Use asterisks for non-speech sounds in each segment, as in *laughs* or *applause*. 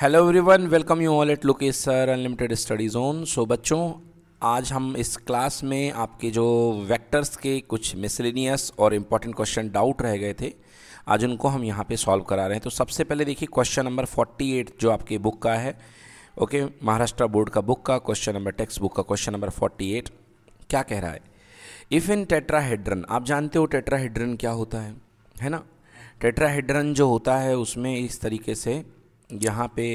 Hello everyone welcome you all at Lukesh sir unlimited study zone so बच्चों आज हम इस क्लास में आपके जो वेक्टर्स के कुछ मिसलिनियस और इम्पॉर्टेंट क्वेश्चन डाउट रह गए थे आज उनको हम यहाँ पे सॉल्व करा रहे हैं तो सबसे पहले देखिए क्वेश्चन नंबर 48 जो आपके बुक का है ओके महाराष्ट्र बोर्ड का बुक का क्वेश्चन नंबर टेक्स्ट बुक का क्वेश्चन नंबर एट क्या कह रहा है इफ़ इन टेट्राहेड्रन आप जानते हो टेट्राहेड्रन क्या होता है है ना टेट्राहेड्रन जो होता है उसमें इस तरीके से यहाँ पे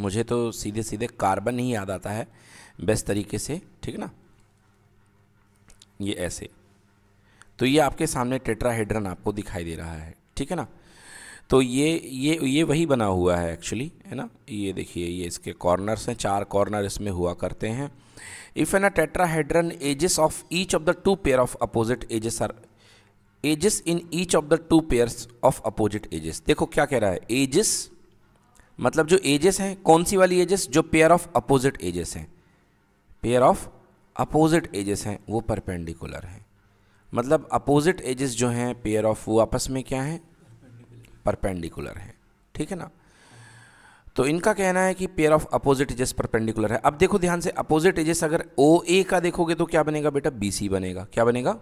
मुझे तो सीधे सीधे कार्बन ही याद आता है बेस्ट तरीके से ठीक ना ये ऐसे तो ये आपके सामने टेट्राहेड्रन आपको दिखाई दे रहा है ठीक है ना तो ये ये ये वही बना हुआ है एक्चुअली है ना ये देखिए ये इसके कॉर्नर्स हैं चार कॉर्नर इसमें हुआ करते हैं if an a tetrahedron edges of each of the two pair of opposite edges are edges in each of the two pairs of opposite edges देखो क्या कह रहा है एजेस मतलब जो एजेस हैं कौन सी वाली एजेस जो पेयर ऑफ अपोजिट एजेस हैं पेयर ऑफ अपोजिट एजेस हैं वो परपेंडिकुलर हैं मतलब अपोजिट एजेस जो हैं पेयर ऑफ वो आपस में क्या हैं परपेंडिकुलर हैं ठीक है ना तो इनका कहना है कि pair of opposite edges perpendicular है अब देखो ध्यान से अपोजिट एजेस अगर ओ ए का देखोगे तो क्या बनेगा बेटा बी सी बनेगा क्या बनेगा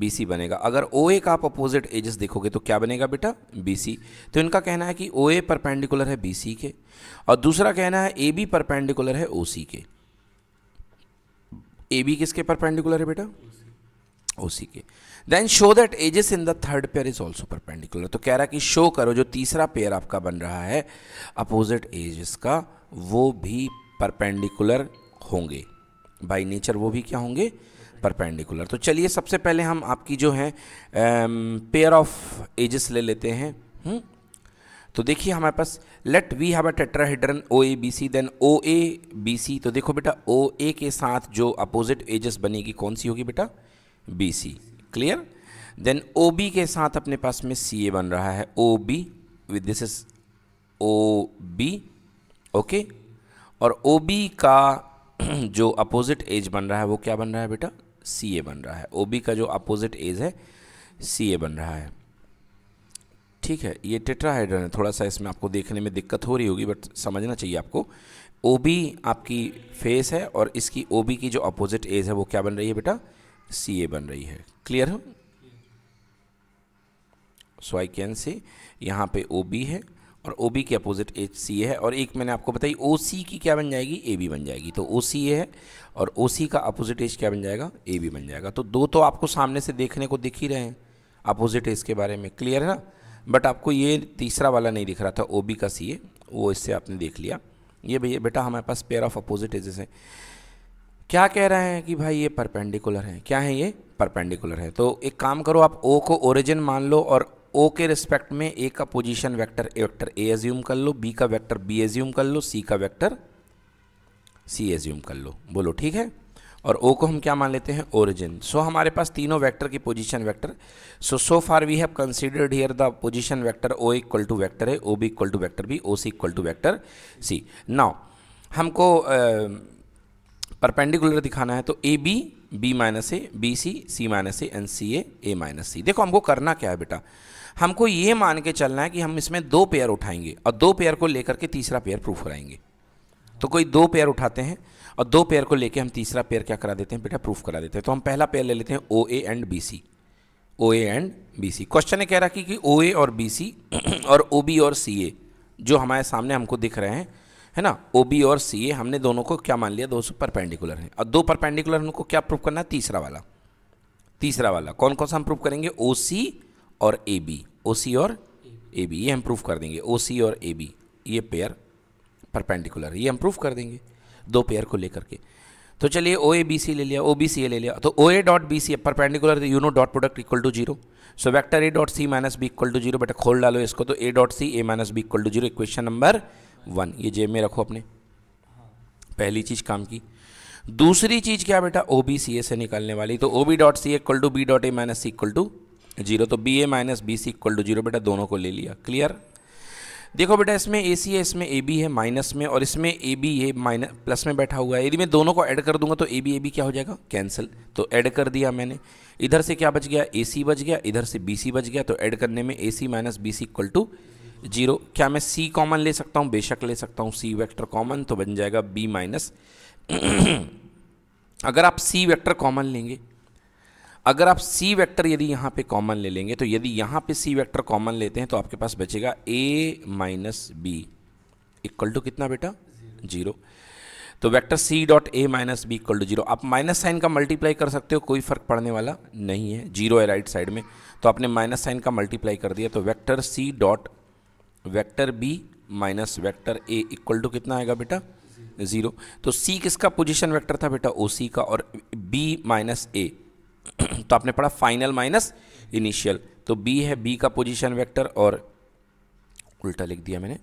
BC बनेगा अगर OA का आप अपोजिट एजेस देखोगे तो क्या बनेगा बेटा BC तो इनका कहना है कि OA परपेंडिकुलर है BC के और दूसरा कहना है AB परपेंडिकुलर है OC के AB किसके परपेंडिकुलर है बेटा OC के then show that edges in the third pair is also perpendicular तो कह रहा है कि शो करो जो तीसरा पेयर आपका बन रहा है अपोजिट एजेस का वो भी परपेंडिकुलर होंगे बाई नेचर वो भी क्या होंगे परपेंडिकुलर तो चलिए सबसे पहले हम आपकी जो है पेयर ऑफ एजेस ले लेते हैं हुँ? हम्म? तो देखिए हमारे पास let we have a tetrahedron O A B C then O A B C तो देखो बेटा ओ ए के साथ जो अपोजिट एजेस बनेगी कौन सी होगी बेटा B C clear then O B के साथ अपने पास में सी ए बन रहा है O B with this is O B okay और ओ बी का *clears throat* जो अपोजिट एज बन रहा है वो क्या बन रहा है बेटा सी ए बन रहा है ओ बी का जो अपोजिट एज है सी ए बन रहा है ठीक है ये टेट्राहाइड्रन है थोड़ा सा इसमें आपको देखने में दिक्कत हो रही होगी बट समझना चाहिए आपको ओ बी आपकी फेस है और इसकी ओ बी की जो अपोजिट एज है वो क्या बन रही है बेटा सी ए बन रही है क्लियर हो सो आई कैन से यहाँ पे ओ बी है और ओ बी के अपोजिट एच सी ए है और एक मैंने आपको बताई ओ सी की क्या बन जाएगी ए बी बन जाएगी तो ओ सी ए है और ओ सी का अपोजिट एज क्या बन जाएगा ए बी बन जाएगा तो दो तो आपको सामने से देखने को दिख ही रहे हैं अपोजिट एज के बारे में क्लियर है ना बट आपको ये तीसरा वाला नहीं दिख रहा था ओ बी का सी ए वो इससे आपने देख लिया ये भैया बेटा हमारे पास पेयर ऑफ अपोजिट एजेस हैं क्या कह रहे हैं कि भाई ये परपेंडिकुलर हैं क्या है ये परपेंडिकुलर है तो एक काम करो आप ओ को ओरिजिन मान लो और ओ के रिस्पेक्ट में ए का position vector A vector A assume कर लो बी का वेक्टर बी एज्यूम कर लो सी का वेक्टर सी एज्यूम कर लो बोलो ठीक है और ओ को हम क्या मान लेते हैं ओरिजिन सो so, हमारे पास तीनों वेक्टर की position vector so so far we have considered here the position vector O equal to vector है O B equal to vector B O C equal to vector C now हमको perpendicular दिखाना है तो A B B minus A B C C minus A and C A A minus C देखो हमको करना क्या है बेटा हमको ये मान के चलना है कि हम इसमें दो पेयर उठाएंगे और दो पेयर को लेकर के तीसरा पेयर प्रूफ कराएंगे तो कोई दो पेयर उठाते हैं और दो पेयर को लेके हम तीसरा पेयर क्या करा देते हैं बेटा प्रूफ करा देते हैं तो हम पहला पेयर ले लेते हैं O A and B C O A and B C question ने कह रहा कि ओ ए और बी सी *clears throat* और ओ बी और सी ए जो हमारे सामने हमको दिख रहे हैं है ना ओ बी और सी ए हमने दोनों को क्या मान लिया दो सौ परपेंडिकुलर हैं और दो परपेंडिकुलर हमको क्या प्रूफ करना है तीसरा वाला तीसरा वाला कौन कौन सा हम प्रूफ करेंगे ओ सी और ए बी ओ सी और ए बी ये हम प्रूफ कर देंगे ओ सी और ए बी ये पेयर परपेंडिकुलर ये हम प्रूफ कर देंगे दो पेयर को लेकर के तो चलिए ओ ए बी सी ले लिया ओ बी सी ए ले लिया तो O A dot B C perpendicular you know dot product equal to zero so vector A dot C minus B equal to zero बेटा खोल डालो इसको तो ए dot C A minus B equal to zero equation number one ये जेब में रखो अपने पहली चीज़ काम की दूसरी चीज़ क्या बेटा ओ बी सी ए से निकालने वाली तो O B dot C equal to B dot A minus C equal to zero तो B A minus B C equal to zero बेटा दोनों को ले लिया क्लियर देखो बेटा इसमें ए सी है इसमें ए बी है माइनस में और इसमें ए बी ये माइनस प्लस में बैठा हुआ है यदि मैं दोनों को ऐड कर दूंगा तो ए बी ए बी क्या हो जाएगा कैंसिल तो ऐड कर दिया मैंने इधर से क्या बच गया ए सी बच गया इधर से बी सी बच गया तो ऐड करने में A C minus B C equal to zero क्या मैं सी कॉमन ले सकता हूँ बेशक ले सकता हूँ सी वैक्टर कॉमन तो बन जाएगा बी माइनस *clears throat* अगर आप सी वैक्टर कॉमन लेंगे अगर आप सी वेक्टर यदि यहाँ पे कॉमन ले लेंगे तो यदि यहाँ पे सी वेक्टर कॉमन लेते हैं तो आपके पास बचेगा A minus B equal to कितना बेटा जीरो तो vector C dot A minus B equal to zero आप माइनस साइन का मल्टीप्लाई कर सकते हो कोई फर्क पड़ने वाला नहीं है जीरो है राइट साइड में तो आपने माइनस साइन का मल्टीप्लाई कर दिया तो vector C dot vector B minus vector A equal to कितना आएगा बेटा ज़ीरो तो सी किसका पोजिशन वैक्टर था बेटा ओ सी का और बी माइनस ए तो आपने पढ़ा फाइनल माइनस इनिशियल तो बी है बी का पोजीशन वेक्टर और उल्टा लिख दिया मैंने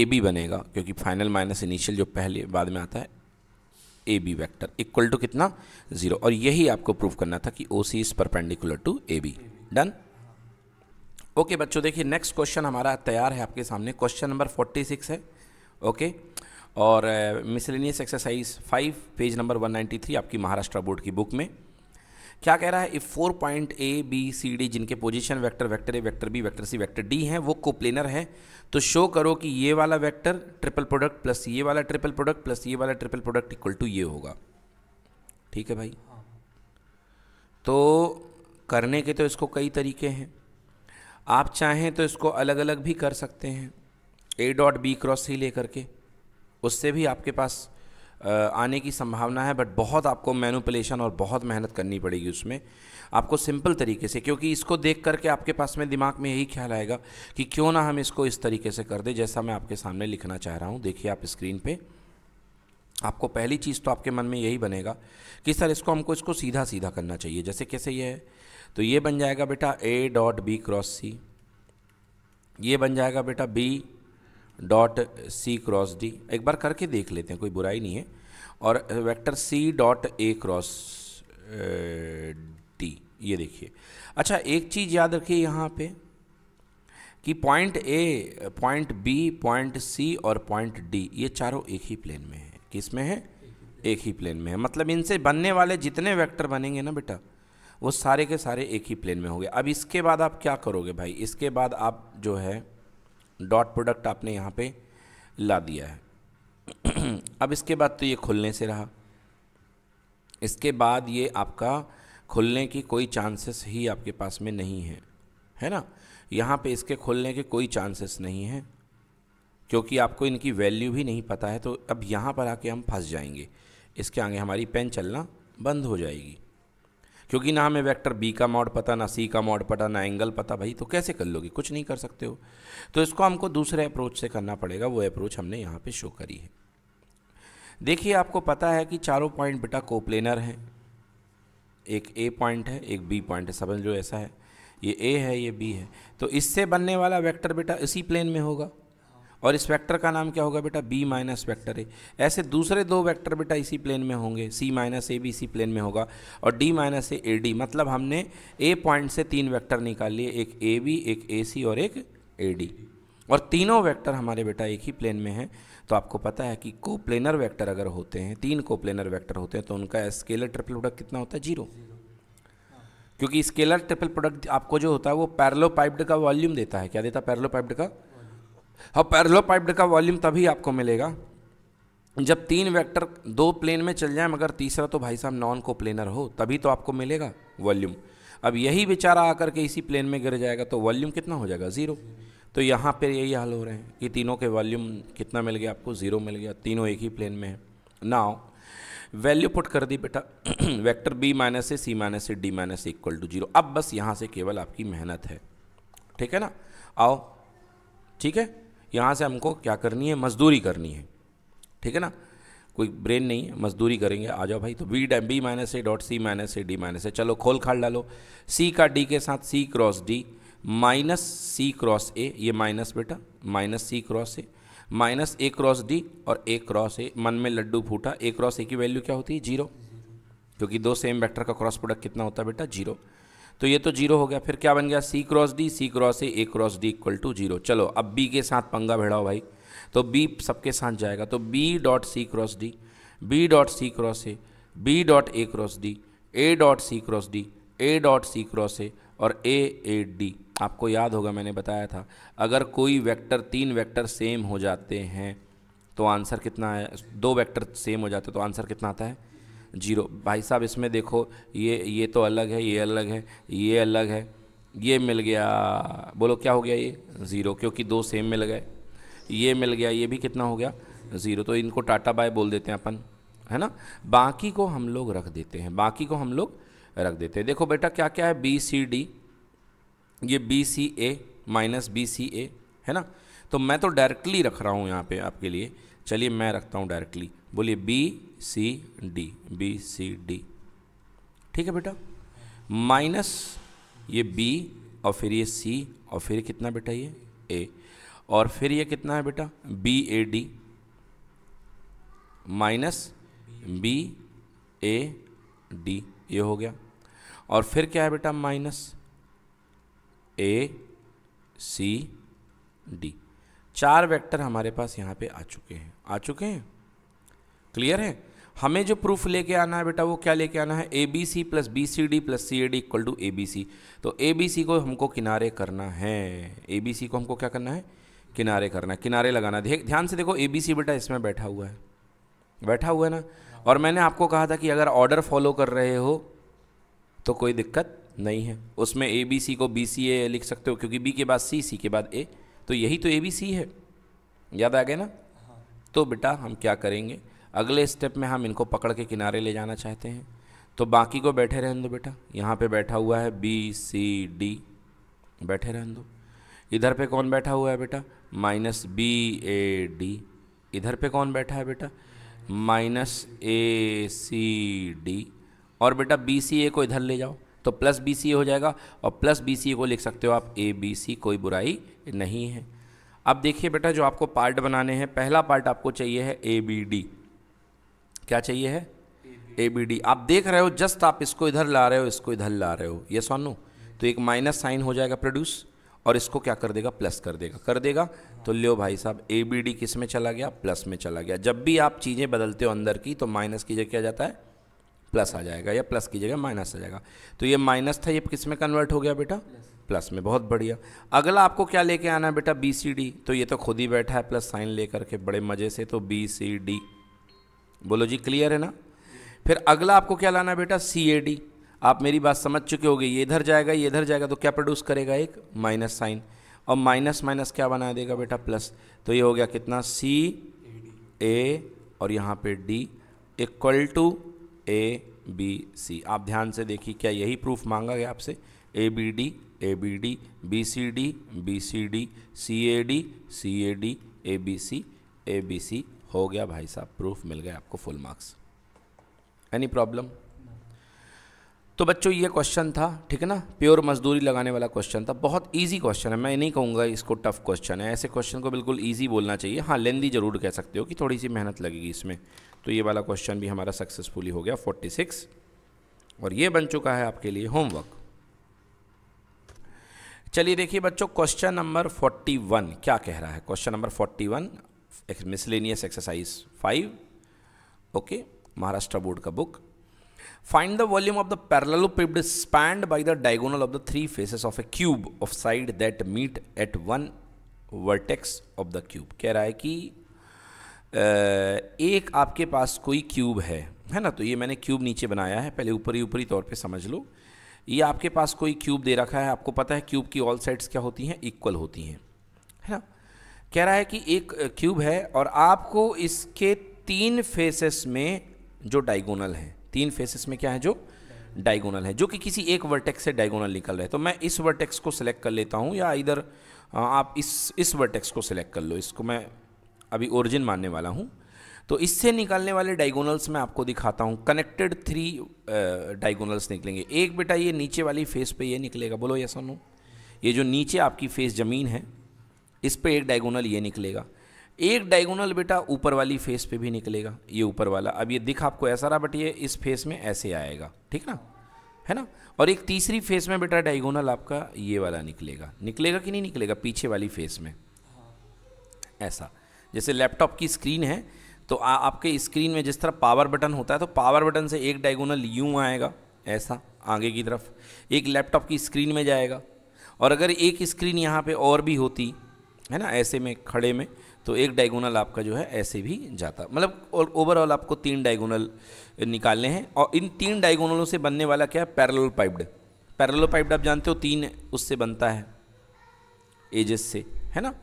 ए बी बनेगा क्योंकि फाइनल माइनस इनिशियल जो पहले बाद में आता है A B vector equal to कितना जीरो और यही आपको प्रूव करना था कि O C is perpendicular to A B done okay बच्चों देखिए नेक्स्ट क्वेश्चन हमारा तैयार है आपके सामने question number forty six okay ओके okay? और miscellaneous exercise five page number one ninety three आपकी महाराष्ट्र बोर्ड की बुक में क्या कह रहा है if four point A B C D जिनके position vector vector A vector B vector C vector D हैं वो कोप्लेनर है तो शो करो कि ये वाला वैक्टर ट्रिपल प्रोडक्ट प्लस ये वाला ट्रिपल प्रोडक्ट प्लस ये वाला ट्रिपल प्रोडक्ट इक्वल टू ये होगा ठीक है भाई तो करने के तो इसको कई तरीके हैं आप चाहें तो इसको अलग अलग भी कर सकते हैं A dot B cross C ले करके उससे भी आपके पास आने की संभावना है बट बहुत आपको मैनुपलेशन और बहुत मेहनत करनी पड़ेगी उसमें आपको सिंपल तरीके से क्योंकि इसको देख करके आपके पास में दिमाग में यही ख्याल आएगा कि क्यों ना हम इसको इस तरीके से कर दें जैसा मैं आपके सामने लिखना चाह रहा हूँ देखिए आप स्क्रीन पर आपको पहली चीज़ तो आपके मन में यही बनेगा कि सर इसको हमको इसको सीधा सीधा करना चाहिए जैसे कैसे ये है तो ये बन जाएगा बेटा A dot B cross C ये बन जाएगा बेटा B dot C cross D एक बार करके देख लेते हैं कोई बुराई नहीं है और vector C dot A cross D ये देखिए अच्छा एक चीज़ याद रखिए यहाँ पे कि point A point B point C और पॉइंट डी ये चारों एक ही प्लेन में है किस में है एक ही प्लेन में है मतलब इनसे बनने वाले जितने वेक्टर बनेंगे ना बेटा वो सारे के सारे एक ही प्लेन में होंगे अब इसके बाद आप क्या करोगे भाई इसके बाद आप जो है डॉट प्रोडक्ट आपने यहाँ पे ला दिया है *clears throat* अब इसके बाद तो ये खुलने से रहा इसके बाद ये आपका खुलने की कोई चांसेस ही आपके पास में नहीं है है ना यहाँ पे इसके खुलने के कोई चांसेस नहीं है क्योंकि आपको इनकी वैल्यू भी नहीं पता है तो अब यहाँ पर आके हम फंस जाएंगे इसके आगे हमारी पेन चलना बंद हो जाएगी क्योंकि ना हमें वेक्टर बी का मॉड पता ना सी का मॉड पता ना एंगल पता भाई तो कैसे कर लोगे कुछ नहीं कर सकते हो तो इसको हमको दूसरे अप्रोच से करना पड़ेगा वो अप्रोच हमने यहाँ पर शो करी है देखिए आपको पता है कि चारों पॉइंट बेटा कोप्लेनर हैं एक ए पॉइंट है एक बी पॉइंट है समझ लो ऐसा है ये ए है ये बी है तो इससे बनने वाला वेक्टर बेटा इसी प्लेन में होगा और इस वेक्टर का नाम क्या होगा बेटा बी माइनस वैक्टर ए ऐसे दूसरे दो वेक्टर बेटा इसी प्लेन में होंगे सी माइनस ए भी इसी प्लेन में होगा और D minus A A D मतलब हमने ए पॉइंट से तीन वैक्टर निकाल लिए एक ए बी एक ए सी और एक ए डी और तीनों वेक्टर हमारे बेटा एक ही प्लेन में हैं तो आपको पता है कि कोप्लेनर वेक्टर अगर होते हैं तीन कोप्लेनर वेक्टर होते हैं तो उनका स्केलर ट्रिपल प्रोडक्ट कितना होता है जीरो क्योंकि स्केलर ट्रिपल प्रोडक्ट आपको जो होता है वो पैरलो पाइप्ड का वॉल्यूम देता है क्या देता है पैरलो पाइप्ड का अब पैरलो पाइप्ड का वॉल्यूम तभी आपको मिलेगा जब तीन वेक्टर दो प्लेन में चल जाए मगर तीसरा तो भाई साहब नॉन को प्लेनर हो तभी तो आपको मिलेगा वॉल्यूम अब यही बेचारा आकर के इसी प्लेन में गिर जाएगा तो वॉल्यूम कितना हो जाएगा ज़ीरो तो यहाँ पर यही हाल हो रहे हैं कि तीनों के वॉल्यूम कितना मिल गया आपको ज़ीरो मिल गया तीनों एक ही प्लेन में है नाव वैल्यू पुट कर दी बेटा वेक्टर बी माइनस से सी माइनस से D minus equal to zero अब बस यहाँ से केवल आपकी मेहनत है ठीक है ना आओ ठीक है यहाँ से हमको क्या करनी है मजदूरी करनी है ठीक है ना कोई ब्रेन नहीं है मजदूरी करेंगे आ जाओ भाई तो B dot B minus A dot C minus A D minus A चलो खोल खाल डालो सी का डी के साथ C cross D minus C cross A ये माइनस बेटा minus C cross A minus A cross D और ए क्रॉस ए मन में लड्डू फूटा ए क्रॉस ए की वैल्यू क्या होती है जीरो क्योंकि दो सेम वेक्टर का क्रॉस प्रोडक्ट कितना होता है बेटा जीरो तो ये तो जीरो हो गया फिर क्या बन गया C cross D C cross A A cross D equal to zero चलो अब बी के साथ पंगा भिड़ाओ भाई तो बी सबके साथ जाएगा तो B dot C cross D B dot C cross A B dot A cross D A dot C cross D A dot C cross A और ए ए डी आपको याद होगा मैंने बताया था अगर कोई वेक्टर तीन वेक्टर सेम हो जाते हैं तो आंसर कितना है दो वेक्टर सेम हो जाते तो आंसर कितना आता है जीरो भाई साहब इसमें देखो ये ये तो अलग है ये अलग है ये अलग है ये मिल गया बोलो क्या हो गया ये ज़ीरो क्योंकि दो सेम मिल गए ये मिल गया ये भी कितना हो गया ज़ीरो तो इनको टाटा बाय बोल देते हैं अपन है ना बाकी को हम लोग रख देते हैं बाकी को हम लोग रख देते हैं देखो बेटा क्या क्या है बी सी डी ये B C A minus B C A है ना तो मैं तो डायरेक्टली रख रहा हूँ यहाँ पे आपके लिए चलिए मैं रखता हूँ डायरेक्टली बोलिए B C D B C D ठीक है बेटा माइनस ये बी और फिर ये सी और फिर कितना बेटा ये ए और फिर ये कितना है बेटा B A D minus B A D ये हो गया और फिर क्या है बेटा माइनस ए सी डी चार वेक्टर हमारे पास यहाँ पे आ चुके हैं आ चुके हैं क्लियर है हमें जो प्रूफ लेके आना है बेटा वो क्या लेके आना है A B C plus B C D plus C A D equal to A B C तो ए बी सी को हमको किनारे करना है ए बी सी को हमको क्या करना है किनारे करना है किनारे लगाना है ध्यान से देखो ए बी सी बेटा इसमें बैठा हुआ है बैठा हुआ है ना और मैंने आपको कहा था कि अगर ऑर्डर फॉलो कर रहे हो तो कोई दिक्कत नहीं है उसमें ए बी सी को बी सी ए लिख सकते हो क्योंकि बी के बाद सी सी के बाद ए तो यही तो ए बी सी है याद आ गया ना हाँ। तो बेटा हम क्या करेंगे अगले स्टेप में हम इनको पकड़ के किनारे ले जाना चाहते हैं तो बाकी को बैठे रहने दो बेटा यहाँ पे बैठा हुआ है बी सी डी बैठे रहने दो इधर पे कौन बैठा हुआ है बेटा माइनस बी ए डी इधर पे कौन बैठा है बेटा माइनस ए सी डी और बेटा बी सी ए को इधर ले जाओ तो प्लस बी सी ए हो जाएगा और प्लस बी सी ए को लिख सकते हो आप ए बी सी कोई बुराई नहीं है अब देखिए बेटा जो आपको पार्ट बनाने हैं पहला पार्ट आपको चाहिए है ए बी डी क्या चाहिए है ए बी डी आप देख रहे हो जस्ट आप इसको इधर ला रहे हो इसको इधर ला रहे हो ये सोनू तो एक माइनस साइन हो जाएगा प्रोड्यूस और इसको क्या कर देगा प्लस कर देगा कर देगा तो लियो भाई साहब ए बी डी किस में चला गया प्लस में चला गया जब भी आप चीज़ें बदलते हो अंदर की तो माइनस की जगह क्या जाता है प्लस आ जाएगा या प्लस की जगह माइनस आ जाएगा तो ये माइनस था ये किस में कन्वर्ट हो गया बेटा प्लस में बहुत बढ़िया अगला आपको क्या लेके आना है बेटा बी सी डी तो ये तो खुद ही बैठा है प्लस साइन लेकर के बड़े मज़े से तो बी सी डी बोलो जी क्लियर है ना फिर अगला आपको क्या लाना है बेटा सी ए डी आप मेरी बात समझ चुके होगे ये इधर जाएगा ये इधर जाएगा तो क्या प्रोड्यूस करेगा एक माइनस साइन और माइनस माइनस क्या बना देगा बेटा प्लस तो ये हो गया कितना सी ए और यहाँ पे D equal to A B C आप ध्यान से देखिए क्या यही प्रूफ मांगा गया आपसे A B D A B D B C D B C D C A D C A D A B C A B C हो गया भाई साहब प्रूफ मिल गया आपको फुल मार्क्स एनी प्रॉब्लम तो बच्चों ये क्वेश्चन था ठीक है ना प्योर मजदूरी लगाने वाला क्वेश्चन था बहुत इजी क्वेश्चन है मैं नहीं कहूँगा इसको टफ क्वेश्चन है ऐसे क्वेश्चन को बिल्कुल इजी बोलना चाहिए हाँ लेंदी जरूर कह सकते हो कि थोड़ी सी मेहनत लगेगी इसमें तो ये वाला क्वेश्चन भी हमारा सक्सेसफुली हो गया 46 और ये बन चुका है आपके लिए होमवर्क चलिए देखिए बच्चों क्वेश्चन नंबर 41 क्या कह रहा है question number 41 miscellaneous exercise five okay Maharashtra board का book find the volume of the parallelepiped spanned by the diagonal of the three faces of a cube of side that meet at one vertex of the cube कह रहा है कि एक आपके पास कोई cube है है ना तो ये मैंने क्यूब नीचे बनाया है पहले ऊपरी ऊपरी तौर पे समझ लो ये आपके पास कोई क्यूब दे रखा है आपको पता है क्यूब की ऑल साइड्स क्या होती हैं इक्वल होती हैं है ना कह रहा है कि एक क्यूब है और आपको इसके तीन फेसेस में जो डायगोनल है तीन फेसेस में क्या है जो डायगोनल है जो कि किसी एक वर्टेक्स से डायगोनल निकल रहा है तो मैं इस वर्टेक्स को सिलेक्ट कर लेता हूँ या इधर आप इस इस वर्टेक्स को सिलेक्ट कर लो इसको मैं अभी ओरिजिन मानने वाला हूँ तो इससे निकालने वाले डायगोनल्स मैं आपको दिखाता हूँ कनेक्टेड थ्री डायगोनल्स निकलेंगे एक बेटा ये नीचे वाली फेस पे ये निकलेगा बोलो यसनो ये जो नीचे आपकी फेस ज़मीन है इस पर एक डायगोनल ये निकलेगा एक डायगोनल बेटा ऊपर वाली फेस पे भी निकलेगा ये ऊपर वाला अब ये दिख आपको ऐसा रहा बट ये इस फेस में ऐसे आएगा ठीक ना है ना और एक तीसरी फेस में बेटा डायगोनल आपका ये वाला निकलेगा निकलेगा कि नहीं निकलेगा पीछे वाली फेस में ऐसा जैसे लैपटॉप की स्क्रीन है तो आ, आपके स्क्रीन में जिस तरह पावर बटन होता है तो पावर बटन से एक डायगोनल यूँ आएगा ऐसा आगे की तरफ एक लैपटॉप की स्क्रीन में जाएगा और अगर एक स्क्रीन यहाँ पे और भी होती है ना ऐसे में खड़े में तो एक डायगोनल आपका जो है ऐसे भी जाता मतलब और ओवरऑल आपको तीन डायगोनल निकालने हैं और इन तीन डायगोनलों से बनने वाला क्या है पैरल पाइप्ड पैरल पाइप्ड आप जानते हो तीन उससे बनता है एजेस से है ना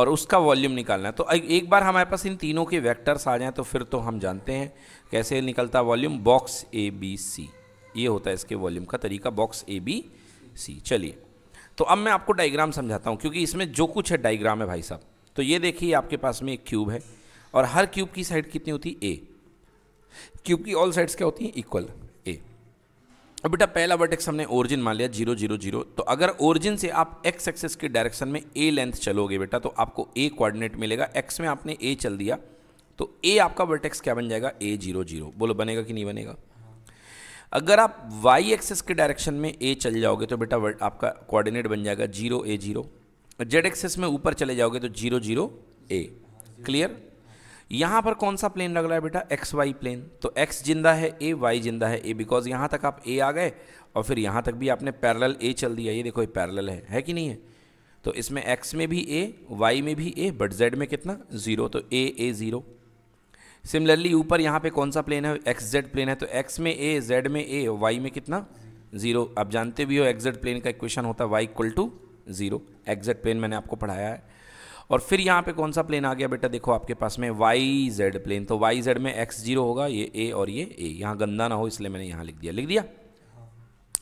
और उसका वॉल्यूम निकालना है तो एक बार हमारे पास इन तीनों के वेक्टर्स आ जाएं तो फिर तो हम जानते हैं कैसे निकलता volume box A B C ये होता है इसके वॉल्यूम का तरीका बॉक्स ए बी सी चलिए तो अब मैं आपको डाइग्राम समझाता हूँ क्योंकि इसमें जो कुछ है डाइग्राम है भाई साहब तो ये देखिए आपके पास में एक क्यूब है और हर क्यूब की साइड कितनी होती है ए क्यूब की ऑल साइड्स क्या होती हैं इक्वल ए अब बेटा पहला वर्टेक्स हमने ओरिजिन मान लिया जीरो जीरो जीरो तो अगर ओरिजिन से आप एक्स एक्सेस के डायरेक्शन में ए लेंथ चलोगे बेटा तो आपको ए कोऑर्डिनेट मिलेगा एक्स में आपने ए चल दिया तो ए आपका वर्टेक्स क्या बन जाएगा ए जीरो जीरो बोलो बनेगा कि नहीं बनेगा अगर आप वाई एक्सेस के डायरेक्शन में ए चल जाओगे तो बेटा आपका कोऑर्डिनेट बन जाएगा zero A zero Z axis में ऊपर चले जाओगे तो जीरो जीरो ए क्लियर यहाँ पर कौन सा प्लेन लग रहा है बेटा एक्स वाई प्लेन तो एक्स जिंदा है ए वाई जिंदा है ए बिकॉज यहाँ तक आप ए आ गए और फिर यहाँ तक भी आपने पैरल ए चल दिया ये देखो ये पैरल है है कि नहीं है तो इसमें एक्स में भी ए वाई में भी ए बट जेड में कितना ज़ीरो तो ए ए ज़ीरो सिमिलरली ऊपर यहाँ पे कौन सा प्लेन है एक्स जेड प्लेन है तो एक्स में ए जेड में ए वाई में कितना जीरो आप जानते भी हो एक्जेड प्लेन का इक्वेशन होता है Y equal to zero X Z plane मैंने आपको पढ़ाया है और फिर यहाँ पे कौन सा प्लेन आ गया बेटा देखो आपके पास में वाई जेड प्लेन तो वाई जेड में एक्स जीरो होगा ये ए और ये ए यहाँ गंदा ना हो इसलिए मैंने यहाँ लिख दिया लिख दिया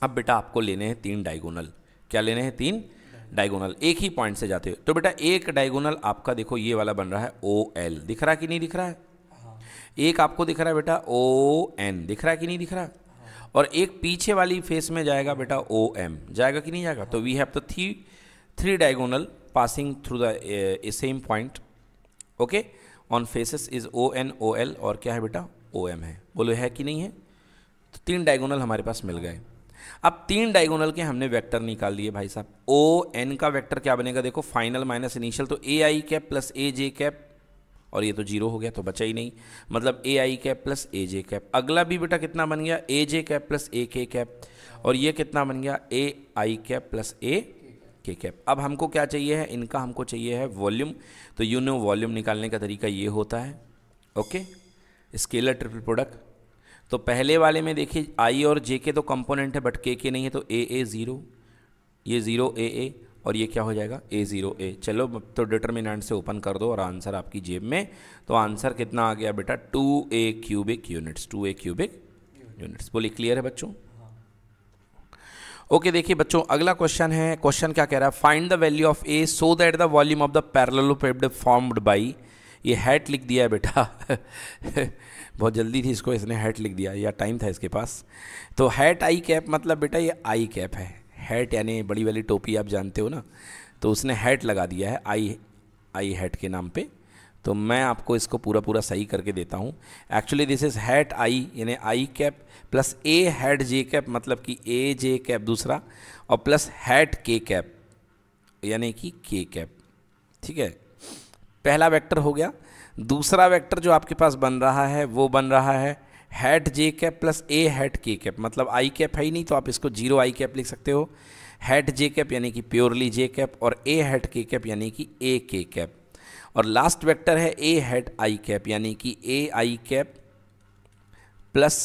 अब बेटा आपको लेने हैं तीन डायगोनल क्या लेने हैं तीन डायगोनल एक ही पॉइंट से जाते हो तो बेटा एक डायगोनल आपका देखो ये वाला बन रहा है ओ एल दिख रहा कि नहीं दिख रहा है एक आपको दिख रहा है बेटा ओ एन दिख रहा है कि नहीं दिख रहा और एक पीछे वाली फेस में जाएगा बेटा ओ एम जाएगा कि नहीं जाएगा तो we have the three three diagonal passing through the same point okay on faces is O N O L और क्या है बेटा ओ एम है बोलो है कि नहीं है तो तीन डायगोनल हमारे पास मिल गए अब तीन डायगोनल के हमने वेक्टर निकाल लिए भाई साहब ओ एन का वेक्टर क्या बनेगा देखो फाइनल माइनस इनिशियल तो A I cap plus A J cap और ये तो जीरो हो गया तो बचा ही नहीं मतलब A I cap plus A J cap अगला भी बेटा कितना बन गया ए जे कैप प्लस ए के कैप और ये कितना बन गया ए आई कैप प्लस ए के कैप अब हमको क्या चाहिए है इनका हमको चाहिए है वॉल्यूम तो यू नो वॉल्यूम निकालने का तरीका ये होता है ओके स्केलर ट्रिपल प्रोडक्ट तो पहले वाले में देखिए आई और जे के तो कंपोनेंट है बट के के नहीं है तो ए ए ज़ीरो ये ज़ीरो ए ए और ये क्या हो जाएगा ए ज़ीरो ए चलो तो डिटर्मिनेंट से ओपन कर दो और आंसर आपकी जेब में तो आंसर कितना आ गया बेटा two A cubic units two A cubic units बोलिए क्लियर है बच्चों ओके देखिए बच्चों अगला क्वेश्चन है क्वेश्चन क्या कह रहा है find the value of A so that the volume of the parallelepiped formed by ये हैट लिख दिया है बेटा *laughs* बहुत जल्दी थी इसको इसने हैट लिख दिया या टाइम था इसके पास तो हैट आई कैप मतलब बेटा ये आई कैप है हैट यानी बड़ी वाली टोपी आप जानते हो ना तो उसने हैट लगा दिया है आई आई हैट के नाम पे तो मैं आपको इसको पूरा पूरा सही करके देता हूँ actually this is hat I यानी I cap plus A hat J cap मतलब कि ए जे कैप दूसरा और प्लस हैट के कैप यानी कि के कैप ठीक है पहला वेक्टर हो गया दूसरा वेक्टर जो आपके पास बन रहा है वो बन रहा है hat J cap plus A hat K cap मतलब आई कैप है ही नहीं तो आप इसको जीरो आई कैप लिख सकते हो हैट जे कैप यानी कि प्योरली जे कैप और ए हैट के कैप यानी कि ए के कैप और लास्ट वेक्टर है ए हैट आई कैप यानी कि A I cap plus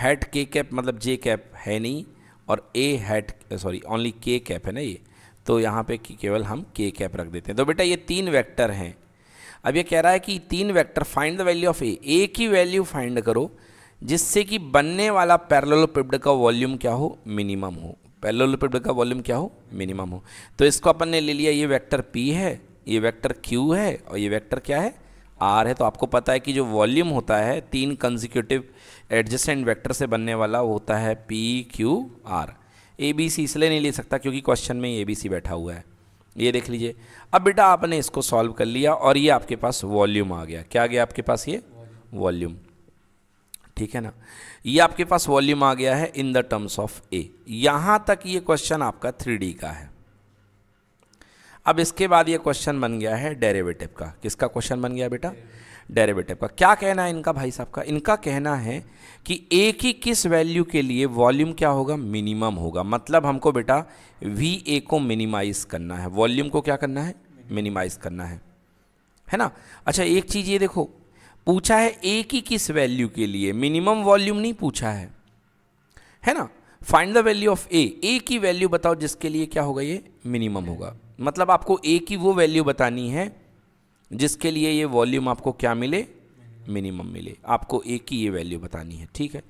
hat K cap मतलब जे कैप है नहीं और A hat sorry only K cap है ना ये तो यहाँ पे केवल हम के कैप रख देते हैं तो बेटा ये तीन वेक्टर हैं अब ये कह रहा है कि तीन vector find the value of A A की वैल्यू फाइंड करो जिससे कि बनने वाला पैरलोलोपिप्ड का वॉल्यूम क्या हो मिनिमम हो पैरलोलोपिप्ड का वॉल्यूम क्या हो मिनिमम हो तो इसको अपन ने ले लिया ये वेक्टर पी है ये वेक्टर क्यू है और ये वेक्टर क्या है आर है तो आपको पता है कि जो वॉल्यूम होता है तीन कंजिक्यूटिव एडजस्टेंट वैक्टर से बनने वाला होता है P Q R A B C इसलिए नहीं ले सकता क्योंकि क्वेश्चन में ए बी सी बैठा हुआ है ये देख लीजिए अब बेटा आपने इसको सॉल्व कर लिया और ये आपके पास वॉल्यूम आ गया क्या आ गया आपके पास ये वॉल्यूम ठीक है ना ये आपके पास वॉल्यूम आ गया है in the terms of A यहां तक ये क्वेश्चन आपका थ्री का है अब इसके बाद ये क्वेश्चन बन गया है डेरेवेटिव का किसका क्वेश्चन बन गया बेटा डेरेवेटिव का क्या कहना है इनका भाई साहब का इनका कहना है कि ए की किस वैल्यू के लिए वॉल्यूम क्या होगा मिनिमम होगा मतलब हमको बेटा वी ए को मिनिमाइज करना है वॉल्यूम को क्या करना है मिनिमाइज करना है है ना अच्छा एक चीज़ ये देखो पूछा है ए की किस वैल्यू के लिए मिनिमम वॉल्यूम नहीं पूछा है है ना find the value of A A की वैल्यू बताओ जिसके लिए क्या होगा ये मिनिमम होगा मतलब आपको ए की वो वैल्यू बतानी है जिसके लिए ये वॉल्यूम आपको क्या मिले मिनिमम मिले आपको ए की ये वैल्यू बतानी है ठीक है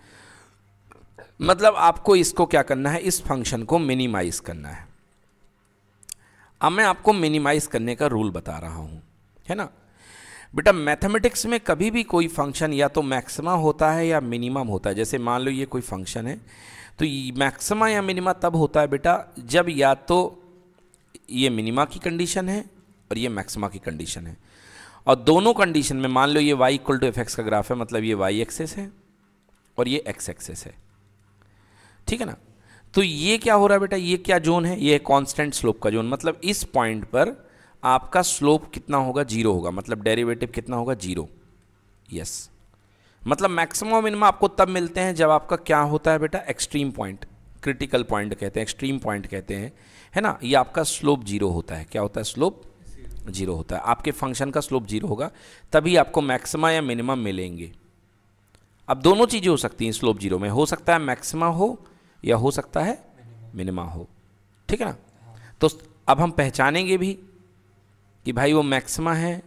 मतलब आपको इसको क्या करना है इस फंक्शन को मिनिमाइज करना है अब मैं आपको मिनिमाइज करने का रूल बता रहा हूं है ना बेटा मैथमेटिक्स में कभी भी कोई फंक्शन या तो मैक्सिमा होता है या मिनिमम होता है जैसे मान लो ये कोई फंक्शन है तो मैक्सिमा या मिनिमा तब होता है बेटा जब या तो ये मिनिमा की कंडीशन है और ये मैक्सिमा की कंडीशन है और दोनों कंडीशन में मान लो ये y equal to F X का ग्राफ है मतलब ये y एक्सेस है और ये x एक्सेस है ठीक है ना तो ये क्या हो रहा है बेटा ये क्या जोन है ये कांस्टेंट स्लोप का जोन मतलब इस पॉइंट पर आपका स्लोप कितना होगा जीरो होगा मतलब डेरिवेटिव कितना होगा जीरो यस मतलब मैक्सिमम मिनिमम आपको तब मिलते हैं जब आपका क्या होता है बेटा एक्सट्रीम पॉइंट क्रिटिकल पॉइंट कहते हैं एक्सट्रीम पॉइंट कहते हैं है ना ये आपका स्लोप जीरो होता है क्या होता है स्लोप जीरो होता है आपके फंक्शन का स्लोप जीरो होगा तभी आपको मैक्सिमा या मिनिमम मिलेंगे अब दोनों चीज़ें हो सकती हैं स्लोप जीरो में हो सकता है मैक्सिमा हो या हो सकता है मिनिमा हो ठीक है ना तो अब हम पहचानेंगे भी कि भाई वो मैक्सिमा है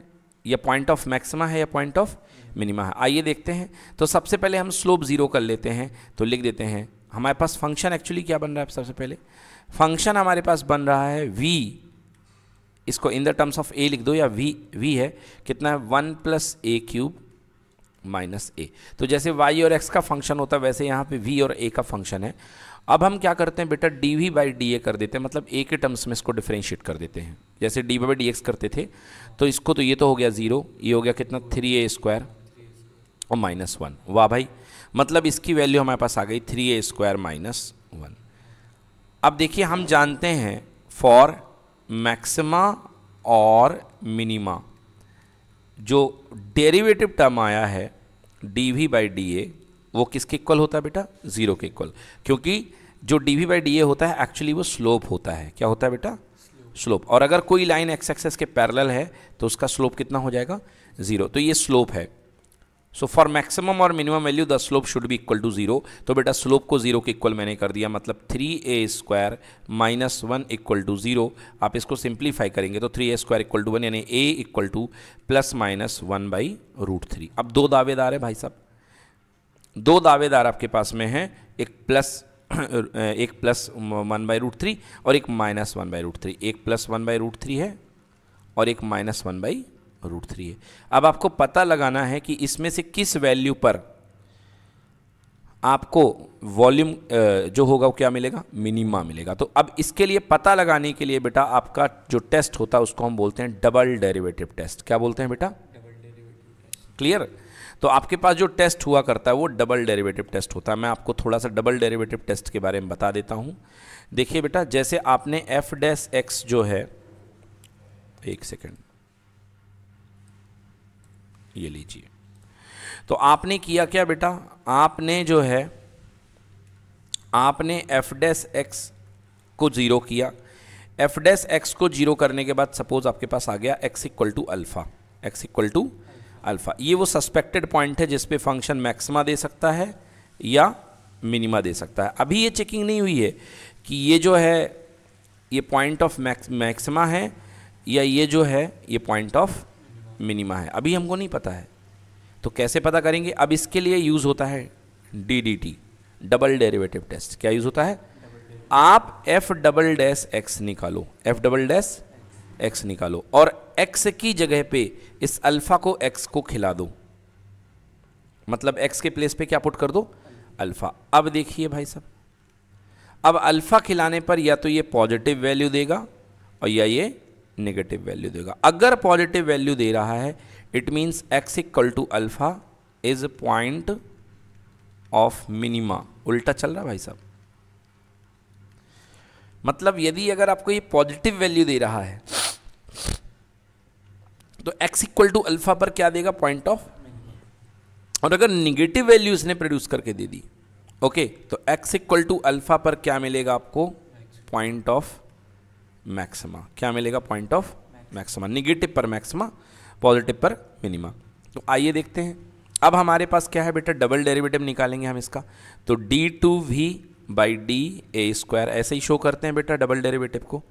या पॉइंट ऑफ मैक्सिमा है या पॉइंट ऑफ मिनिमा है आइए देखते हैं तो सबसे पहले हम स्लोप ज़ीरो कर लेते हैं तो लिख देते हैं हमारे पास फंक्शन एक्चुअली क्या बन रहा है सबसे पहले फंक्शन हमारे पास बन रहा है वी इसको in the terms of A लिख दो या वी वी है कितना है one plus A cube minus A तो जैसे वाई और एक्स का फंक्शन होता है वैसे यहाँ पे वी और ए का फंक्शन है अब हम क्या करते हैं बेटा D V by D A कर देते हैं मतलब ए के टर्म्स में इसको डिफ्रेंशिएट कर देते हैं जैसे डी बाई डी एक्स करते थे तो इसको तो ये तो हो गया ज़ीरो ये हो गया कितना थ्री ए स्क्वायर और माइनस वन वाह भाई मतलब इसकी वैल्यू हमारे पास आ गई थ्री ए स्क्वायर माइनस वन अब देखिए हम जानते हैं फॉर मैक्सिमा और मिनिमा जो डेरिवेटिव टर्म आया है D V by D A वो किसके इक्वल होता है बेटा ज़ीरो के इक्वल क्योंकि जो D V by D A होता है एक्चुअली वो स्लोप होता है क्या होता है बेटा स्लोप और अगर कोई लाइन एक्स एक्सेस के पैरल है तो उसका स्लोप कितना हो जाएगा ज़ीरो तो ये स्लोप है सो फॉर मैक्सिमम और minimum value the slope should be equal to zero तो बेटा स्लोप को जीरो के इक्वल मैंने कर दिया मतलब three A square minus one equal to zero आप इसको सिंप्लीफाई करेंगे तो three A square equal to one यानी A equal to plus minus one by root three अब दो दावेदार है भाई साहब दो दावेदार आपके पास में हैं एक प्लस *clears throat* एक plus one by root three और एक minus one by root three एक plus one by root three है और एक minus one by root three है अब आपको पता लगाना है कि इसमें से किस वैल्यू पर आपको वॉल्यूम जो होगा वो क्या मिलेगा मिनिमा मिलेगा तो अब इसके लिए पता लगाने के लिए बेटा आपका जो टेस्ट होता है उसको हम बोलते हैं डबल डेरिवेटिव टेस्ट क्या बोलते हैं बेटा क्लियर तो आपके पास जो टेस्ट हुआ करता है वो डबल डेरिवेटिव टेस्ट होता है मैं आपको थोड़ा सा डबल डेरिवेटिव टेस्ट के बारे में बता देता हूँ देखिए बेटा जैसे आपने एफ डैस एक्स जो है एक सेकेंड ये लीजिए तो आपने किया क्या बेटा आपने जो है आपने एफ डैस एक्स को ज़ीरो किया एफ डैस एक्स को जीरो करने के बाद सपोज आपके पास आ गया X equal to alpha X equal to alpha ये वो सस्पेक्टेड पॉइंट है जिसपे फंक्शन मैक्सिमा दे सकता है या मिनिमा दे सकता है अभी ये चेकिंग नहीं हुई है कि ये जो है ये पॉइंट ऑफ मैक्सिमा है या ये जो है ये पॉइंट ऑफ मिनिमा है अभी हमको नहीं पता है तो कैसे पता करेंगे अब इसके लिए यूज़ होता है D D T double derivative test क्या यूज़ होता है आप एफ डबल डैश एक्स निकालो एफ डबल डैश एक्स निकालो और एक्स की जगह पे इस अल्फ़ा को एक्स को खिला दो मतलब एक्स के प्लेस पे क्या पुट कर दो अल्फ़ा अब देखिए भाई साहब अब अल्फ़ा खिलाने पर या तो ये पॉजिटिव वैल्यू देगा और या ये नेगेटिव वैल्यू देगा अगर पॉजिटिव वैल्यू दे रहा है it means x equal to alpha is point of minima उल्टा चल रहा भाई साहब मतलब यदि अगर आपको ये पॉजिटिव वैल्यू दे रहा है तो एक्स इक्वल टू अल्फा पर क्या देगा पॉइंट ऑफ और अगर निगेटिव वैल्यू इसने प्रोड्यूस करके दे दी ओके तो एक्स इक्वल टू अल्फा पर क्या मिलेगा आपको पॉइंट ऑफ मैक्सिमा क्या मिलेगा पॉइंट ऑफ मैक्सिमा निगेटिव पर मैक्सिमा पॉजिटिव पर मिनिमा तो आइए देखते हैं अब हमारे पास क्या है बेटा डबल डेरिवेटिव निकालेंगे हम इसका तो d two v by D a square ऐसे ही शो करते हैं बेटा डबल डेरिवेटिव को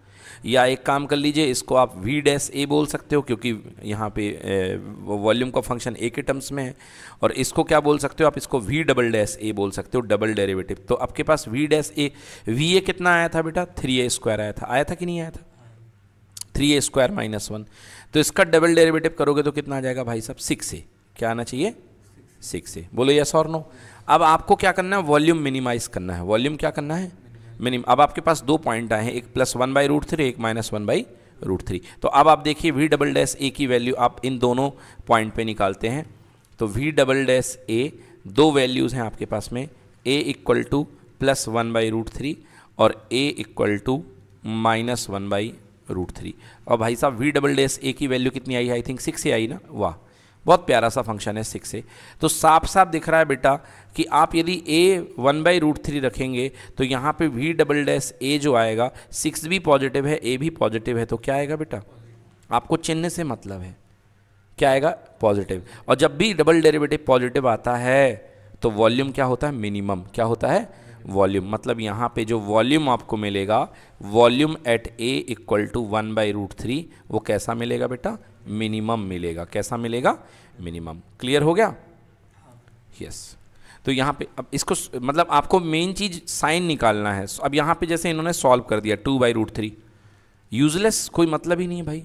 या एक काम कर लीजिए इसको आप वी डैस ए बोल सकते हो क्योंकि यहाँ पे वॉल्यूम का फंक्शन ए के टर्म्स में है और इसको क्या बोल सकते हो आप इसको वी डबल डैस ए बोल सकते हो डबल डेरेवेटिव तो आपके पास v dash a v a कितना आया था बेटा थ्री ए स्क्वायर आया था आया था कि नहीं आया था थ्री ए स्क्वायर माइनस वन तो इसका डबल डेरेवेटिव करोगे तो कितना आ जाएगा भाई साहब सिक्स ए क्या आना चाहिए सिक्स ए बोलो यस और नो अब आपको क्या करना है वॉल्यूम मिनिमाइज करना है वॉल्यूम क्या करना है मिनिमम अब आपके पास दो पॉइंट आए हैं एक plus one by root three एक minus one by root three तो अब आप देखिए वी डबल डैश ए की वैल्यू आप इन दोनों पॉइंट पे निकालते हैं तो वी डबल डैश ए दो वैल्यूज़ हैं आपके पास में a equal to plus one by root three और a equal to minus one by root three और भाई साहब वी डबल डैश ए की वैल्यू कितनी आई आई थिंक सिक्स ही आई ना वाह बहुत प्यारा सा फंक्शन है सिक्स ए तो साफ साफ दिख रहा है बेटा कि आप यदि a one by root three रखेंगे तो यहाँ पे वी डबल डैस ए जो आएगा सिक्स भी पॉजिटिव है ए भी पॉजिटिव है तो क्या आएगा बेटा आपको चिन्ह से मतलब है क्या आएगा पॉजिटिव और जब भी डबल डेरिवेटिव पॉजिटिव आता है तो वॉल्यूम क्या होता है मिनिमम क्या होता है वॉल्यूम मतलब यहाँ पे जो वॉल्यूम आपको मिलेगा volume at a equal to one by root three वो कैसा मिलेगा बेटा मिनिमम मिलेगा कैसा मिलेगा मिनिमम क्लियर हो गया यस yes. तो यहाँ पे अब इसको मतलब आपको मेन चीज़ साइन निकालना है अब यहाँ पे जैसे इन्होंने सॉल्व कर दिया two by root three useless कोई मतलब ही नहीं है भाई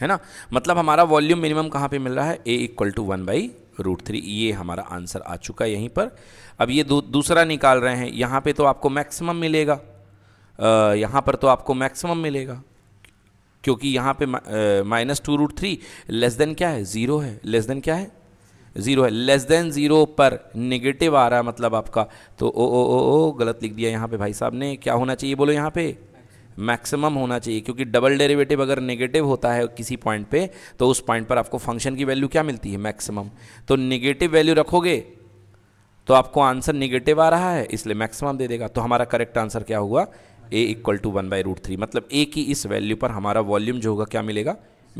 है ना मतलब हमारा वॉल्यूम मिनिमम कहाँ पे मिल रहा है a equal to one by root three ये हमारा आंसर आ चुका है यहीं पर अब ये दो दूसरा निकाल रहे हैं यहाँ पे तो आपको मैक्सिमम मिलेगा यहाँ पर तो आपको मैक्सिमम मिलेगा क्योंकि यहाँ पे minus two root three less than क्या है ज़ीरो है लेस देन क्या है ज़ीरो है लेस देन ज़ीरो पर निगेटिव आ रहा है मतलब आपका तो ओ ओ ओ ओ गलत लिख दिया यहाँ पे भाई साहब ने क्या होना चाहिए बोलो यहाँ पर मैक्सिमम होना चाहिए क्योंकि डबल डेरिवेटिव अगर नेगेटिव होता है किसी पॉइंट पे तो उस पॉइंट पर आपको फंक्शन की वैल्यू क्या मिलती है मैक्सिमम तो नेगेटिव वैल्यू रखोगे तो आपको आंसर निगेटिव आ रहा है इसलिए मैक्सिमम दे देगा तो हमारा करेक्ट आंसर क्या हुआ a equal to one by root three मतलब ए की इस वैल्यू पर हमारा वॉल्यूम जो होगा क्या मिलेगा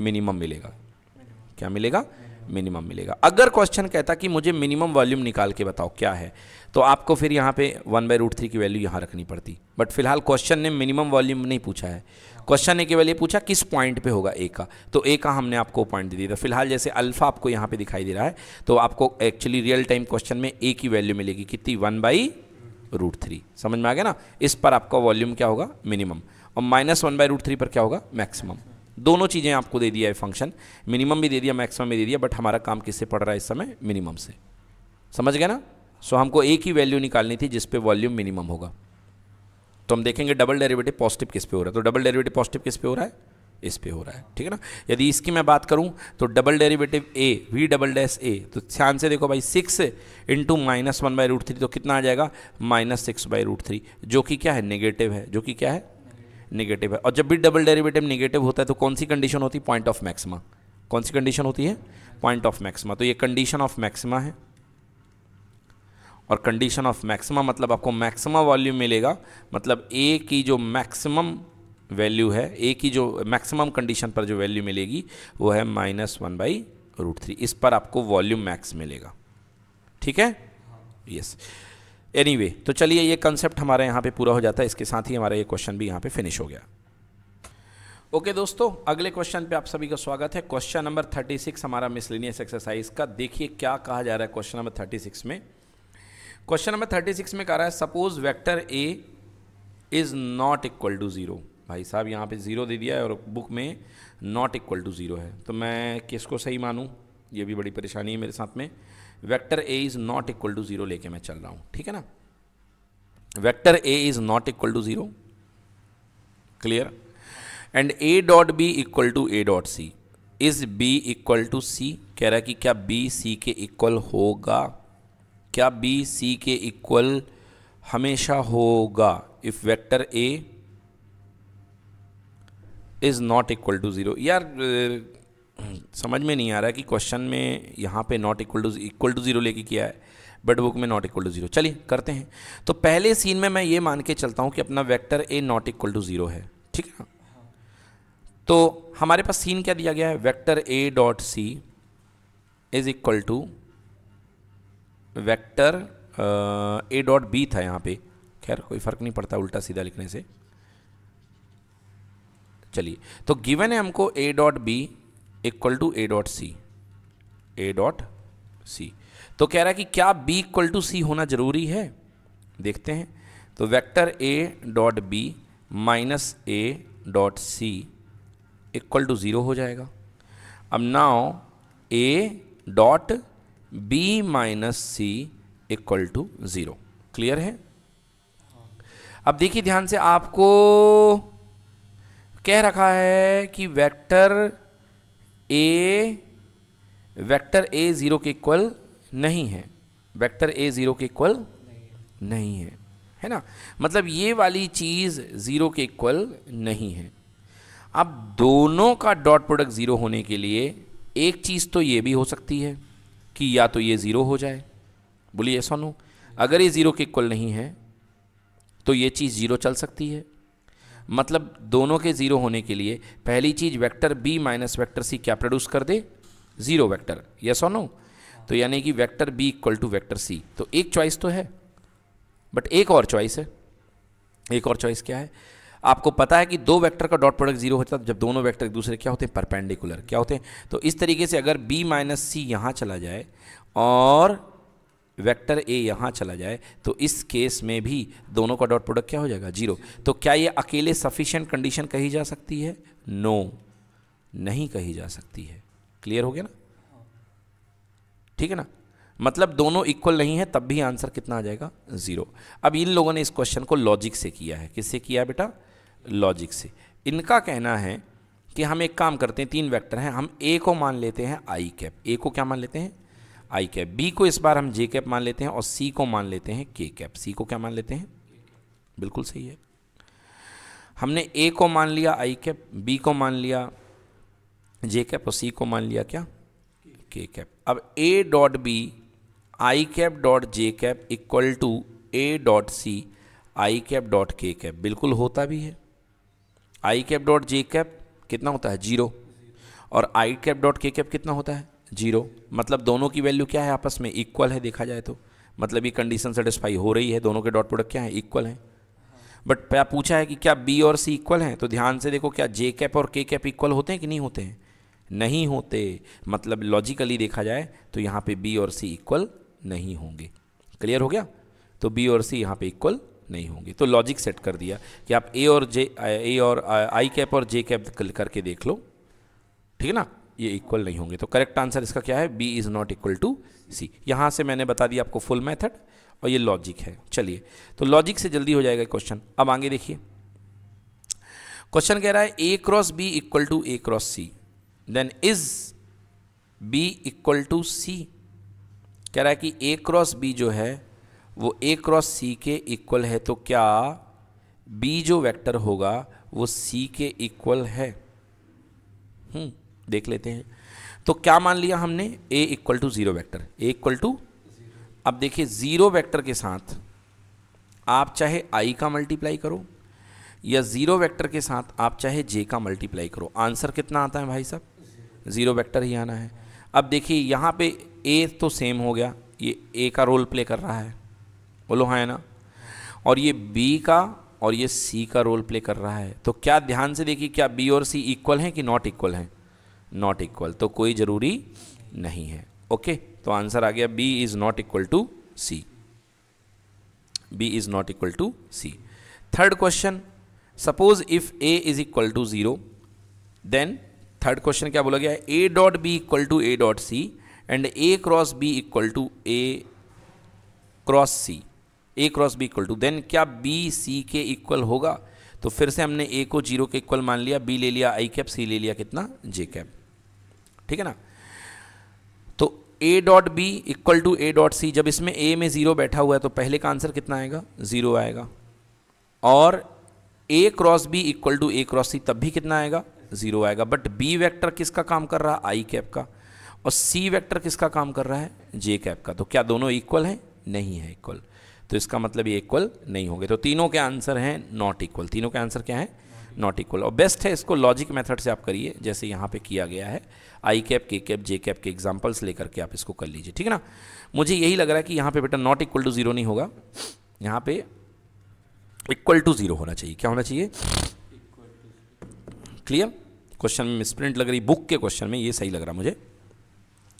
मिनिमम मिलेगा क्या मिलेगा मिनिमम मिलेगा अगर क्वेश्चन कहता कि मुझे मिनिमम वॉल्यूम निकाल के बताओ क्या है तो आपको फिर यहाँ पे वन बाई रूट थ्री की वैल्यू यहाँ रखनी पड़ती बट फिलहाल क्वेश्चन ने मिनिमम वॉल्यूम नहीं पूछा है क्वेश्चन ने केवल ये पूछा किस पॉइंट पे होगा ए का तो ए का हमने आपको पॉइंट दे दिया था तो फिलहाल जैसे अल्फा आपको यहाँ पे दिखाई दे रहा है तो आपको एक्चुअली रियल टाइम क्वेश्चन में ए की वैल्यू मिलेगी कितनी वन बाई रूट थ्री समझ में आ गया ना इस पर आपका वॉल्यूम क्या होगा मिनिमम और minus one by root three पर क्या होगा मैक्सिमम दोनों चीज़ें आपको दे दिया है फंक्शन मिनिमम भी दे दिया मैक्सिमम भी दे दिया बट हमारा काम किससे पड़ रहा है इस समय मिनिमम से समझ गए ना सो हमको एक ही वैल्यू निकालनी थी जिस पे वॉल्यूम मिनिमम होगा तो हम देखेंगे डबल डेरिवेटिव पॉजिटिव किस पे हो रहा है तो डबल डेरिवेटिव पॉजिटिव किस पे हो रहा है इस पे हो रहा है ठीक है ना यदि इसकी मैं बात करूं तो double derivative a v double dash a तो ध्यान से देखो भाई six into minus one by root three तो कितना आ जाएगा minus six by root three जो कि क्या है नेगेटिव है जो कि क्या है निगेटिव है और जब भी डबल डेरिवेटिव निगेटिव होता है तो कौन सी कंडीशन होती है पॉइंट ऑफ मैक्सिमा कौन सी कंडीशन होती है पॉइंट ऑफ मैक्सिमा तो ये कंडीशन ऑफ मैक्सिमा है और कंडीशन ऑफ मैक्सिमा मतलब आपको मैक्सिमा वॉल्यूम मिलेगा मतलब ए की जो मैक्सिमम वैल्यू है ए की जो मैक्सिमम कंडीशन पर जो वैल्यू मिलेगी वो है minus one by root three इस पर आपको वॉल्यूम मैक्स मिलेगा ठीक है यस yes. एनी anyway, तो चलिए ये कंसेप्ट हमारे यहाँ पे पूरा हो जाता है इसके साथ ही हमारा ये क्वेश्चन भी यहाँ पे फिनिश हो गया ओके okay, दोस्तों अगले क्वेश्चन पे आप सभी का स्वागत है क्वेश्चन नंबर 36 हमारा मिसलिनियस एक्सरसाइज का देखिए क्या कहा जा रहा है क्वेश्चन नंबर 36 में क्वेश्चन नंबर 36 में कह रहा है suppose vector a is not equal to zero भाई साहब यहाँ पे ज़ीरो दे दिया है और बुक में नॉट इक्वल टू ज़ीरो है तो मैं किसको सही मानूँ ये भी बड़ी परेशानी है मेरे साथ में vector a is not equal to zero लेके मैं चल रहा हूं ठीक है ना vector a is not equal to zero clear and a dot b equal to a dot c is b equal to c कह रहा है कि क्या बी सी के इक्वल होगा क्या बी सी के इक्वल हमेशा होगा if vector a is not equal to zero यार समझ में नहीं आ रहा कि क्वेश्चन में यहाँ पे not equal to equal to zero लेके किया है बट बुक में नॉट इक्वल टू ज़ीरो चलिए करते हैं तो पहले सीन में मैं ये मान के चलता हूँ कि अपना vector a not equal to zero है ठीक है ना तो हमारे पास सीन क्या दिया गया है vector A dot c is equal to vector A dot b था यहाँ पे खैर कोई फ़र्क नहीं पड़ता उल्टा सीधा लिखने से चलिए तो गिवन है हमको a dot b equal to a dot C a dot c तो कह रहा है कि क्या बी इक्वल टू सी होना ज़रूरी है देखते हैं तो vector A dot b minus A dot C equal to zero हो जाएगा अब now a dot b minus C equal to zero clear है अब देखिए ध्यान से आपको कह रखा है कि vector A vector a zero के इक्वल नहीं है वेक्टर ए ज़ीरो के इक्वल नहीं, है है ना मतलब ये वाली चीज़ ज़ीरो के इक्वल नहीं है अब दोनों का डॉट प्रोडक्ट ज़ीरो होने के लिए एक चीज़ तो ये भी हो सकती है कि या तो ये ज़ीरो हो जाए बोलिए ऐसा नो अगर ये ज़ीरो के इक्वल नहीं है तो ये चीज़ ज़ीरो चल सकती है मतलब दोनों के ज़ीरो होने के लिए पहली चीज़ vector B minus vector c क्या प्रोड्यूस कर दे ज़ीरो वैक्टर यस और नो तो यानी कि vector b equal to vector c तो एक चॉइस तो है बट एक और चॉइस है एक और चॉइस क्या है आपको पता है कि दो वेक्टर का डॉट प्रोडक्ट जीरो होता है जब दोनों वेक्टर एक दूसरे क्या होते हैं परपेंडिकुलर क्या होते हैं तो इस तरीके से अगर b माइनस सी यहाँ चला जाए और वेक्टर ए यहाँ चला जाए तो इस केस में भी दोनों का डॉट प्रोडक्ट क्या हो जाएगा जीरो तो क्या ये अकेले सफिशेंट कंडीशन कही जा सकती है नो नहीं कही जा सकती है क्लियर हो गया ना ठीक है ना मतलब दोनों इक्वल नहीं है तब भी आंसर कितना आ जाएगा ज़ीरो अब इन लोगों ने इस क्वेश्चन को लॉजिक से किया है किससे किया बेटा लॉजिक से इनका कहना है कि हम एक काम करते हैं तीन वेक्टर हैं हम ए को मान लेते हैं आई कैप ए को क्या मान लेते हैं आई कैप बी को इस बार हम जे कैप मान लेते हैं और सी को मान लेते हैं के कैप सी को क्या मान लेते हैं बिल्कुल सही है हमने ए को मान लिया आई कैप बी को मान लिया जे कैप और सी को मान लिया क्या के कैप अब a dot b i cap dot j cap equal to a dot c i cap dot k cap बिल्कुल होता भी है i cap dot j cap कितना होता है जीरो और i cap dot k cap कितना होता है जीरो मतलब दोनों की वैल्यू क्या है आपस में इक्वल है देखा जाए तो मतलब ये कंडीशन सेटिस्फाई हो रही है दोनों के डॉट प्रोडक्ट क्या है इक्वल है बट क्या पूछा है कि क्या बी और सी इक्वल हैं तो ध्यान से देखो क्या जे कैप और के कैप इक्वल होते हैं कि नहीं होते हैं नहीं होते मतलब लॉजिकली देखा जाए तो यहाँ पे बी और सी इक्वल नहीं होंगे क्लियर हो गया तो बी और सी यहाँ पे इक्वल नहीं होंगे तो लॉजिक सेट कर दिया कि आप ए और जे ए और आई कैप और जे कैप करके देख लो ठीक है ना ये इक्वल नहीं होंगे तो करेक्ट आंसर इसका क्या है b is not equal to c यहाँ से मैंने बता दिया आपको फुल मैथड और ये लॉजिक है चलिए तो लॉजिक से जल्दी हो जाएगा क्वेश्चन अब आगे देखिए क्वेश्चन कह रहा है a cross b equal to a cross c then is b equal to c कह रहा है कि ए क्रॉस बी जो है वो ए क्रॉस सी के इक्वल है तो क्या बी जो वेक्टर होगा वो सी के इक्वल है हम्म देख लेते हैं तो क्या मान लिया हमने a equal to zero vector A equal to अब देखिए ज़ीरो वैक्टर के साथ आप चाहे आई का मल्टीप्लाई करो या ज़ीरो वैक्टर के साथ आप चाहे जे का मल्टीप्लाई करो आंसर कितना आता है भाई साहब ज़ीरो वैक्टर ही आना है अब देखिए यहाँ पे ए तो सेम हो गया ये ए का रोल प्ले कर रहा है बोलो हाँ है ना और ये बी का और ये सी का रोल प्ले कर रहा है तो क्या ध्यान से देखिए क्या बी और सी इक्वल हैं कि नॉट इक्वल हैं नॉट इक्वल तो कोई ज़रूरी नहीं है ओके तो आंसर आ गया b is not equal to c b is not equal to c third question suppose if a is equal to zero then third question क्या बोला गया a dot b equal to a dot c and a cross b equal to a cross c a cross b equal to then क्या b c के equal होगा तो फिर से हमने ए को जीरो के इक्वल मान लिया बी ले लिया आई कैप सी ले लिया कितना जे कैप ठीक है ना तो ए dot b equal to a dot c जब इसमें ए में ज़ीरो बैठा हुआ है तो पहले का आंसर कितना आएगा ज़ीरो आएगा और ए cross b equal to a cross c तब भी कितना आएगा ज़ीरो आएगा बट बी वेक्टर किसका काम कर रहा है आई कैप का और सी वेक्टर किसका काम कर रहा है जे कैप का तो क्या दोनों इक्वल हैं नहीं है इक्वल तो इसका मतलब ये इक्वल नहीं होंगे तो तीनों के आंसर हैं नॉट इक्वल तीनों के आंसर क्या है नॉट इक्वल और बेस्ट है इसको लॉजिक मेथड से आप करिए जैसे यहाँ पे किया गया है i cap k cap j cap के एग्जाम्पल्स लेकर के आप इसको कर लीजिए ठीक है ना मुझे यही लग रहा है कि यहाँ पे बेटा नॉट इक्वल टू ज़ीरो नहीं होगा यहाँ पे इक्वल टू ज़ीरो होना चाहिए क्या होना चाहिए क्लियर क्वेश्चन में मिसप्रिंट लग रही बुक के क्वेश्चन में ये सही लग रहा मुझे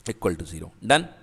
इक्वल टू ज़ीरो डन